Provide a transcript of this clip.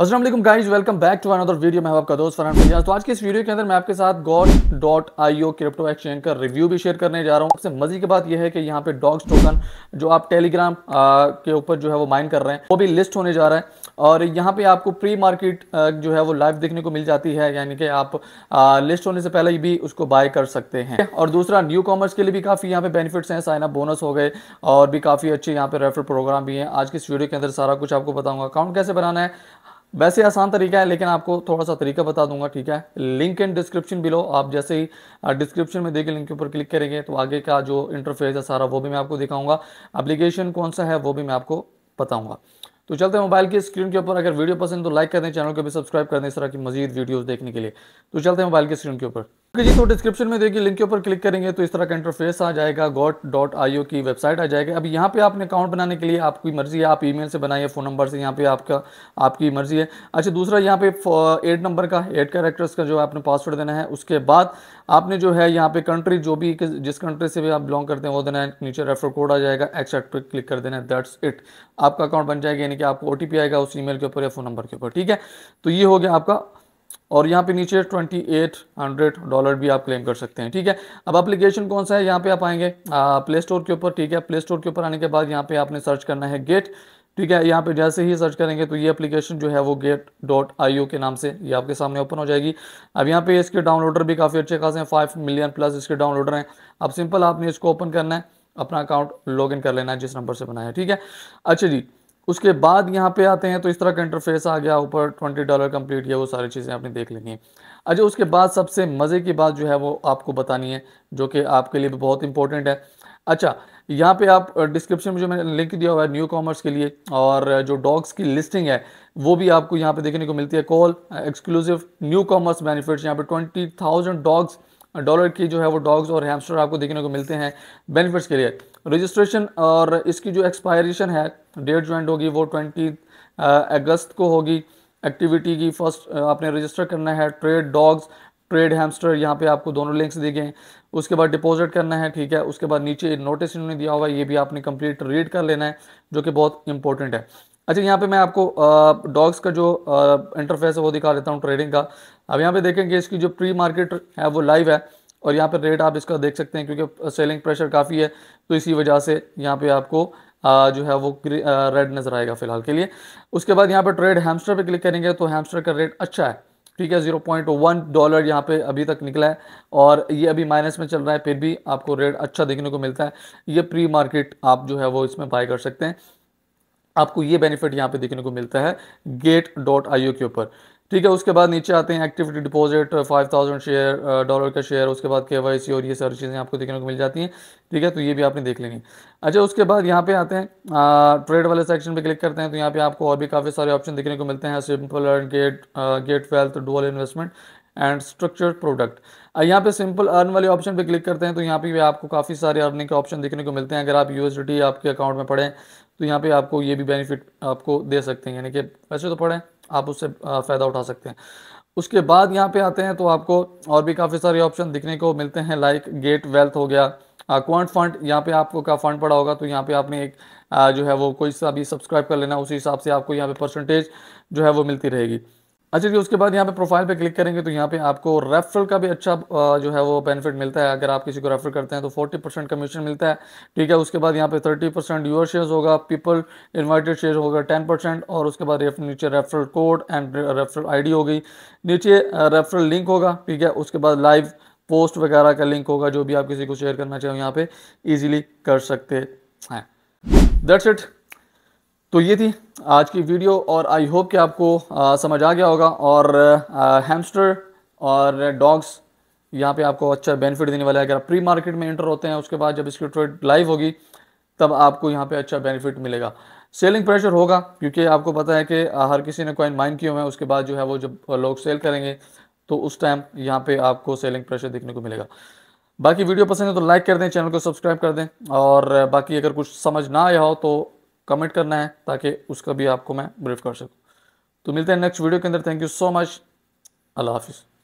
असल guys welcome back to another video मैं आपका दोस्त फरहान भैया तो आज के इस वीडियो के अंदर मैं आपके साथ Gate dot I O crypto exchange का रिव्यू भी शेयर करने जा रहा हूँ सबसे मजे की बात यह है कि यहाँ पे डॉग्स टोकन जो आप टेलीग्राम के ऊपर जो है वो माइन कर रहे हैं वो भी लिस्ट होने जा रहा है और यहाँ पे आपको प्री मार्केट जो है वो लाइव देखने को मिल जाती है यानी कि आप लिस्ट होने से पहले भी उसको बाय कर सकते हैं और दूसरा न्यू कॉमर्स के लिए भी काफ़ी यहाँ पे बेनिफिट्स हैं साइन अप बोनस हो गए और भी काफ़ी अच्छे यहाँ पे रेफर प्रोग्राम भी हैं आज के इस वीडियो के अंदर सारा कुछ आपको बताऊंगा अकाउंट कैसे बनाना है वैसे आसान तरीका है लेकिन आपको थोड़ा सा तरीका बता दूंगा ठीक है लिंक एंड डिस्क्रिप्शन बिलो आप जैसे ही डिस्क्रिप्शन में देखे लिंक के ऊपर क्लिक करेंगे तो आगे का जो इंटरफेस है सारा वो भी मैं आपको दिखाऊंगा एप्लीकेशन कौन सा है वो भी मैं आपको बताऊंगा तो चलते हैं मोबाइल की स्क्रीन के ऊपर अगर वीडियो पसंद तो लाइक कर दें चैनल को भी सब्सक्राइब कर दें इस तरह की मजीद वीडियोज देखने के लिए तो चलते हैं मोबाइल की स्क्रीन के ऊपर जी तो डिस्क्रिप्शन में देखिए लिंक के ऊपर क्लिक करेंगे तो इस तरह का इंटरफेस आ जाएगा गॉट डॉट आई की वेबसाइट आ जाएगा अब यहाँ पे आपने अकाउंट बनाने के लिए आपकी मर्जी है आप ईमेल से बनाइए फ़ोन नंबर से यहाँ पे आपका आपकी मर्जी है अच्छा दूसरा यहाँ पे एट नंबर का एट कैरेक्टर्स का जो आपने पासवर्ड देना है उसके बाद आपने जो है यहाँ पे कंट्री जो भी जिस कंट्री से भी आप बिलोंग करते हैं वो देना है नीचे रेफर कोड आ जाएगा एक्सेप्ट पर क्लिक कर देना है दैट्स इट आपका अकाउंट बन जाएगा यानी कि आपको ओ आएगा उस ई के ऊपर या फ़ोन नंबर के ऊपर ठीक है तो ये हो गया आपका और यहाँ पे नीचे 2800 डॉलर भी आप क्लेम कर सकते हैं ठीक है अब एप्लीकेशन कौन सा है यहाँ पे आप आएंगे प्ले स्टोर के ऊपर ठीक है प्ले स्टोर के ऊपर आने के बाद यहाँ पे आपने सर्च करना है गेट ठीक है यहाँ पे जैसे ही सर्च करेंगे तो ये एप्लीकेशन जो है वो गेट डॉट आई के नाम से ये आपके सामने ओपन हो जाएगी अब यहाँ पे इसके डाउनलोडर भी काफ़ी अच्छे खास हैं फाइव मिलियन प्लस इसके डाउनलोडर हैं अब सिंपल आपने इसको ओपन करना है अपना अकाउंट लॉग कर लेना है जिस नंबर से बनाया है ठीक है अच्छा जी उसके बाद यहाँ पे आते हैं तो इस तरह का इंटरफेस आ गया ऊपर ट्वेंटी डॉलर कंप्लीट किया वो सारी चीज़ें आपने देख लेंगे अच्छा उसके बाद सबसे मज़े की बात जो है वो आपको बतानी है जो कि आपके लिए भी बहुत इंपॉर्टेंट है अच्छा यहाँ पे आप डिस्क्रिप्शन में जो मैंने लिंक दिया हुआ है न्यू कॉमर्स के लिए और जो डॉग्स की लिस्टिंग है वो भी आपको यहाँ पे देखने को मिलती है call exclusive newcomers benefits यहाँ पे ट्वेंटी थाउजेंड डॉग्स डॉलर की जो है वो डॉग्स और हैमस्टर आपको देखने को मिलते हैं बेनिफिट्स के लिए रजिस्ट्रेशन और इसकी जो एक्सपायरेशन है डेट जो होगी वो ट्वेंटी अगस्त को होगी एक्टिविटी की फर्स्ट आपने रजिस्टर करना है ट्रेड डॉग्स ट्रेड हैमस्टर यहाँ पे आपको दोनों लिंक्स दिए गए उसके बाद डिपॉजिट करना है ठीक है उसके बाद नीचे नोटिस इन्होंने दिया हुआ है ये भी आपने कंप्लीट रीड कर लेना है जो कि बहुत इंपॉर्टेंट है अच्छा यहाँ पे मैं आपको डॉग्स का जो इंटरफेस है वो दिखा देता हूँ ट्रेडिंग का अब यहाँ पे देखेंगे इसकी जो प्री मार्केट है वो लाइव है और यहाँ पे रेट आप इसका देख सकते हैं क्योंकि सेलिंग प्रेशर काफ़ी है तो इसी वजह से यहाँ पे आपको आ, जो है वो रेड नज़र आएगा फिलहाल के लिए उसके बाद यहाँ पर ट्रेड हैमस्टर पे क्लिक करेंगे तो हैमस्टर का रेट अच्छा है ठीक है जीरो पॉइंट वन डॉलर यहाँ पे अभी तक निकला है और ये अभी माइनस में चल रहा है फिर भी आपको रेट अच्छा देखने को मिलता है ये प्री मार्केट आप जो है वो इसमें बाय कर सकते हैं आपको ये बेनिफिट यहाँ पे देखने को मिलता है गेट डॉट आई के ऊपर ठीक है उसके बाद नीचे आते हैं activity deposit five thousand share dollar का शेयर उसके बाद के वाई सी और ये सारी चीज़ें आपको देखने को मिल जाती हैं ठीक है तो ये भी आपने देख लेनी अच्छा उसके बाद यहाँ पे आते हैं ट्रेड uh, वाले सेक्शन पे क्लिक करते हैं तो यहाँ पे आपको और भी काफ़ी सारे ऑप्शन देखने को मिलते हैं simple earn get get wealth dual investment and structure product यहाँ पे सिंपल अर्न वाले ऑप्शन पे क्लिक करते हैं तो यहाँ पे भी आपको काफ़ी सारे अर्निंग के ऑप्शन देखने को मिलते हैं अगर आप यूएसडी आपके अकाउंट में पड़े तो यहाँ पे आपको ये भी बेनिफिट आपको दे सकते हैं यानी कि वैसे तो पढ़ें आप उससे फ़ायदा उठा सकते हैं उसके बाद यहाँ पे आते हैं तो आपको और भी काफ़ी सारे ऑप्शन दिखने को मिलते हैं लाइक गेट वेल्थ हो गया क्वांट फंड यहाँ पे आपको का फंड पड़ा होगा तो यहाँ पे आपने एक आ, जो है वो कोई सा भी सब्सक्राइब कर लेना उसी हिसाब से आपको यहाँ पे परसेंटेज जो है वो मिलती रहेगी अच्छा जी उसके बाद यहाँ पे प्रोफाइल पे क्लिक करेंगे तो यहाँ पे आपको रेफरल का भी अच्छा जो है वो बेनिफिट मिलता है अगर आप किसी को रेफर करते हैं तो 40 परसेंट कमीशन मिलता है ठीक है उसके बाद यहाँ पे 30 परसेंट यूर शेयर होगा पीपल इन्वाइटेड शेयर होगा 10 परसेंट और उसके बाद नीचे referral code and referral I होगी नीचे रेफरल लिंक होगा ठीक है उसके बाद लाइव पोस्ट वगैरह का लिंक होगा जो भी आप किसी को शेयर करना चाहो यहाँ पे ईजिली कर सकते हैं दैट्स इट तो ये थी आज की वीडियो और आई होप कि आपको आ, समझ आ गया होगा और आ, हैमस्टर और डॉग्स यहाँ पे आपको अच्छा बेनिफिट देने वाला है अगर आप प्री मार्केट में इंटर होते हैं उसके बाद जब इसकी ट्रेड लाइव होगी तब आपको यहाँ पे अच्छा बेनिफिट मिलेगा सेलिंग प्रेशर होगा क्योंकि आपको पता है कि हर किसी ने कॉइन माइन किए हुए हैं उसके बाद जो है वो जब लोग सेल करेंगे तो उस टाइम यहाँ पे आपको सेलिंग प्रेशर देखने को मिलेगा बाकी वीडियो पसंद है तो लाइक कर दें चैनल को सब्सक्राइब कर दें और बाकी अगर कुछ समझ ना आया हो तो कमेंट करना है ताकि उसका भी आपको मैं ब्रीफ कर सकूँ तो मिलते हैं नेक्स्ट वीडियो के अंदर thank you so much Allah हाफिज़